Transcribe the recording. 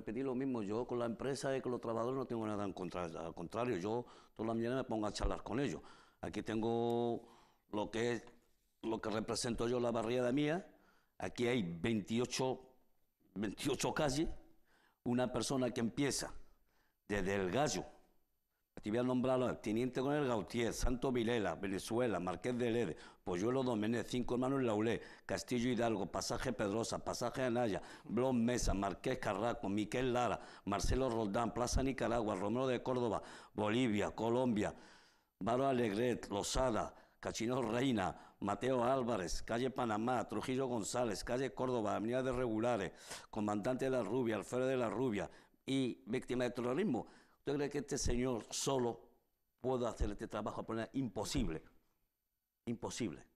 repetir lo mismo, yo con la empresa y con los trabajadores no tengo nada en contra, al contrario, yo todas las mañanas me pongo a charlar con ellos. Aquí tengo lo que lo que represento yo la barriada mía, aquí hay 28, 28 calles, una persona que empieza desde el gallo te voy a nombrar Teniente el Gautier, Santo Vilela, Venezuela, Marqués de Lede, Polluelo domené Cinco Hermanos Laulé, Castillo Hidalgo, Pasaje Pedrosa, Pasaje Anaya, Blon Mesa, Marqués Carraco, Miquel Lara, Marcelo Roldán, Plaza Nicaragua, Romero de Córdoba, Bolivia, Colombia, Varo Alegret, Losada, Cachino Reina, Mateo Álvarez, calle Panamá, Trujillo González, calle Córdoba, Avenida de Regulares, Comandante de la Rubia, Alfredo de la Rubia y víctima de terrorismo. Tú crees que este señor solo puede hacer este trabajo? Imposible. Imposible.